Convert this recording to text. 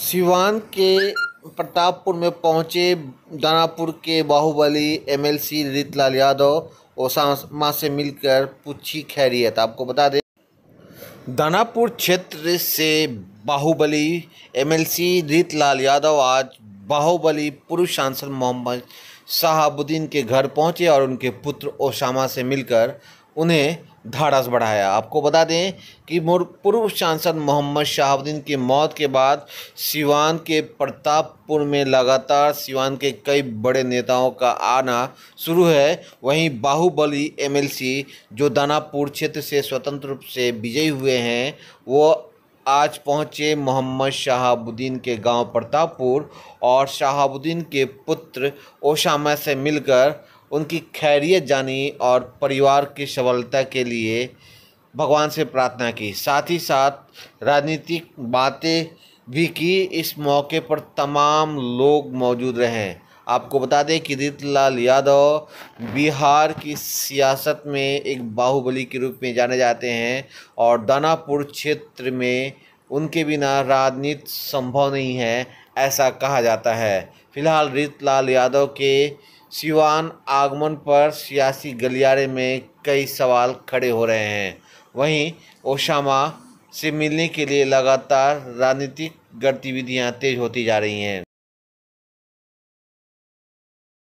सिवान के प्रतापपुर में पहुंचे दानापुर के बाहुबली एमएलसी रितलाल यादव ओसामा से मिलकर पूछी खैरियत आपको बता दें दानापुर क्षेत्र से बाहुबली एमएलसी रितलाल यादव आज बाहुबली पूर्व सांसद मोहम्मद शहाबुद्दीन के घर पहुंचे और उनके पुत्र ओसामा से मिलकर उन्हें धाड़स बढ़ाया आपको बता दें कि पूर्व सांसद मोहम्मद शहाबुद्दीन की मौत के बाद सिवान के प्रतापपुर में लगातार सिवान के कई बड़े नेताओं का आना शुरू है वहीं बाहुबली एमएलसी जो दानापुर क्षेत्र से स्वतंत्र रूप से विजयी हुए हैं वो आज पहुंचे मोहम्मद शहाबुद्दीन के गांव प्रतापपुर और शहाबुद्दीन के पुत्र ओसामा से मिलकर उनकी खैरियत जानी और परिवार की सबलता के लिए भगवान से प्रार्थना की साथ ही साथ राजनीतिक बातें भी की इस मौके पर तमाम लोग मौजूद रहे आपको बता दें कि लाल यादव बिहार की सियासत में एक बाहुबली के रूप में जाने जाते हैं और दानापुर क्षेत्र में उनके बिना राजनीति संभव नहीं है ऐसा कहा जाता है फिलहाल लाल यादव के सिवान आगमन पर सियासी गलियारे में कई सवाल खड़े हो रहे हैं वहीं ओशामा से मिलने के लिए लगातार राजनीतिक गतिविधियां तेज होती जा रही हैं